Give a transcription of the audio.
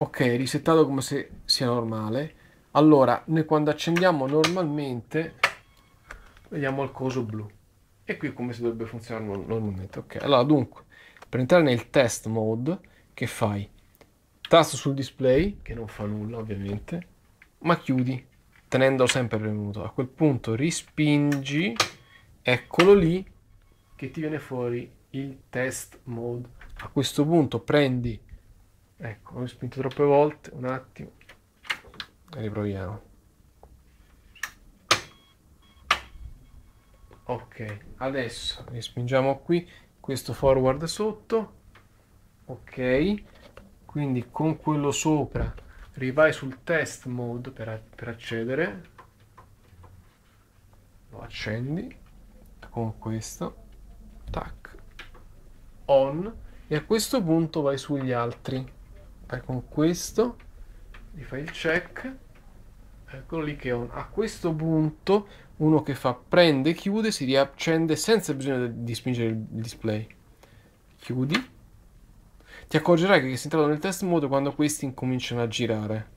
Ok, risettato come se sia normale. Allora, noi quando accendiamo normalmente, vediamo il coso blu. E qui come se dovrebbe funzionare normalmente. Ok, allora dunque, per entrare nel test mode, che fai? Tasto sul display, che non fa nulla ovviamente, ma chiudi, tenendo sempre premuto. A quel punto rispingi, eccolo lì, che ti viene fuori il test mode. A questo punto prendi ecco ho spinto troppe volte un attimo riproviamo ok adesso rispingiamo qui questo forward sotto ok quindi con quello sopra rivai sul test mode per, per accedere lo accendi con questo tac on e a questo punto vai sugli altri vai con questo gli fai il check eccolo lì che a questo punto uno che fa prende chiude si riaccende senza bisogno di spingere il display chiudi ti accorgerai che sei entrato nel test mode quando questi incominciano a girare